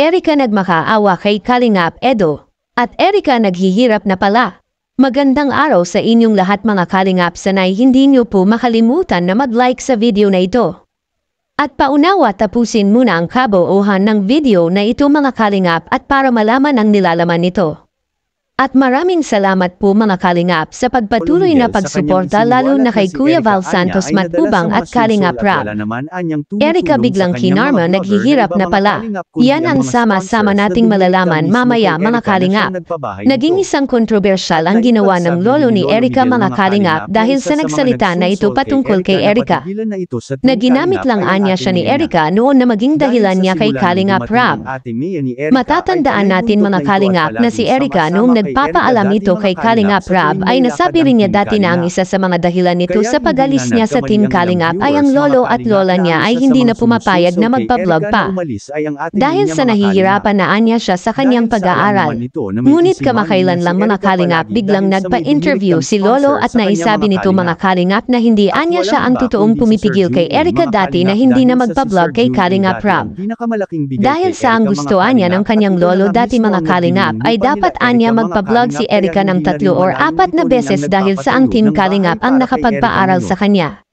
Erika nagmakaawa kay Kalingap Edo. At Erika naghihirap na pala. Magandang araw sa inyong lahat mga Kalingap sanay hindi nyo po makalimutan na mag-like sa video na ito. At paunawa tapusin muna ang kabuuhan ng video na ito mga Kalingap at para malaman ang nilalaman nito. At maraming salamat po mga Kalingap sa pagpatuloy na pagsuporta lalo na kay Kuya si Val Santos Matubang at Kalingap Rap. Erika biglang kinarma naghihirap na pala. Yan ang sama-sama nating malalaman mamaya mga Kalingap. Naging isang kontrobersyal ang ginawa ng lolo ni Erika mga Kalingap dahil sa nagsalita na ito patungkol kay Erika. Na ginamit lang anya siya ni Erika noon na maging dahilan niya kay Kalingap Rap. Matatandaan natin mga Kalingap na si Erika noong nag Papaalam ito kay Kalingap Rab ay nasabi rin niya dati na ang isa sa mga dahilan nito sa pagalis niya sa Team Kalingap ay ang lolo at lola niya ay hindi na pumapayag na magpa-vlog pa. Dahil sa nahihirapan na anya siya sa kanyang pag-aaral. Ngunit kamakailan lang mga Kalingap biglang nagpa-interview si lolo at naisabi nito mga Kalingap na hindi anya siya ang totoong pumipigil kay Erika dati na hindi na magpa-vlog kay Kalingap Rab. Dahil sa ang gusto niya ng kanyang lolo dati mga Kalingap ay dapat anya magpa nagpablog si Erika ng tatlo or apat na beses dahil sa ang Team Kalingap ang nakapagpaaral sa kanya.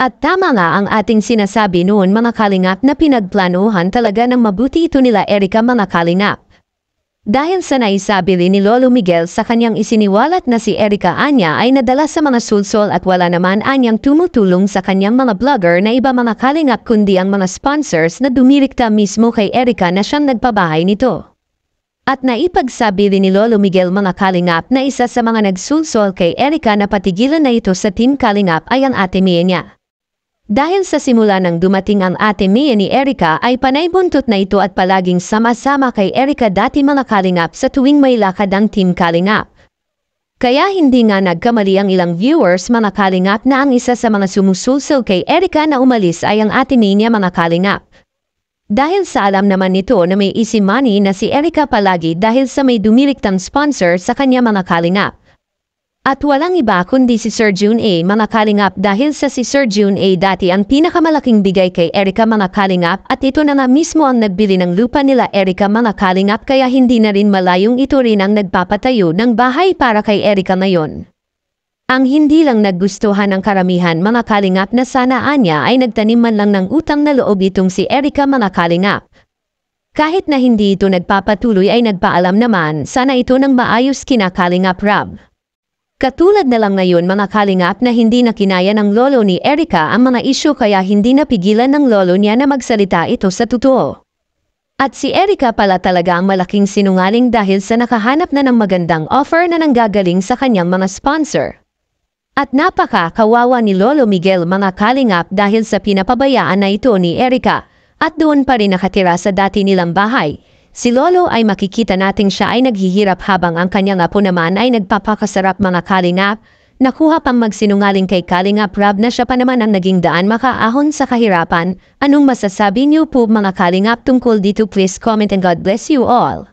At tama nga ang ating sinasabi noon mga kalingap na pinagplanuhan talaga ng mabuti ito nila Erika mga kalingap. Dahil sa naisabili ni Lolo Miguel sa kanyang isiniwalat na si Erika Anya ay nadala sa mga sulsol at wala naman anyang tumutulong sa kanyang mga blogger na iba mga kalingap kundi ang mga sponsors na dumirikta mismo kay Erika na siyang nagpabahay nito. At naipagsabi rin ni Lolo Miguel mga kalingap na isa sa mga nagsulsol kay Erika na patigilan na ito sa team kalingap ay ang ate Mia niya. Dahil sa simula nang dumating ang ate Mia ni Erika ay panay buntot na ito at palaging sama-sama kay Erika dati mga kalingap sa tuwing may lakad ang team kalingap. Kaya hindi nga nagkamali ang ilang viewers mga kalingap na ang isa sa mga sumusulsol kay Erika na umalis ay ang ate Mia mga kalingap. Dahil sa alam naman nito na may easy money na si Erika palagi dahil sa may dumiriktang sponsor sa kanya mga kalingap. At walang iba kundi si Sir June A mga kalingap dahil sa si Sir June A dati ang pinakamalaking bigay kay Erika mga kalingap at ito na nga mismo ang nagbili ng lupa nila Erika mga kalingap kaya hindi na rin malayong ito rin ang nagpapatayo ng bahay para kay Erika ngayon ang hindi lang naggustuhan ang karamihan mga kalingap na sanaan niya ay nagtanim man lang ng utang na loob itong si Erika mga kalingap. Kahit na hindi ito nagpapatuloy ay nagpaalam naman, sana ito ng maayos kinakalingap Kalingap Rab. Katulad na lang ngayon mga kalingap na hindi na kinaya ng lolo ni Erika ang mga isyo kaya hindi napigilan ng lolo niya na magsalita ito sa totoo. At si Erika pala talaga ang malaking sinungaling dahil sa nakahanap na ng magandang offer na nanggagaling sa kanyang mga sponsor. At napaka-kawawa ni Lolo Miguel mga kalingap dahil sa pinapabayaan na ito ni Erika at doon pa rin nakatira sa dati nilang bahay. Si Lolo ay makikita nating siya ay naghihirap habang ang kanyang apo naman ay nagpapakasarap mga kalingap. Nakuha pang magsinungaling kay Kalingap Rab na siya pa naman ang naging daan makaahon sa kahirapan. Anong masasabi niyo po mga kalingap tungkol dito please comment and God bless you all.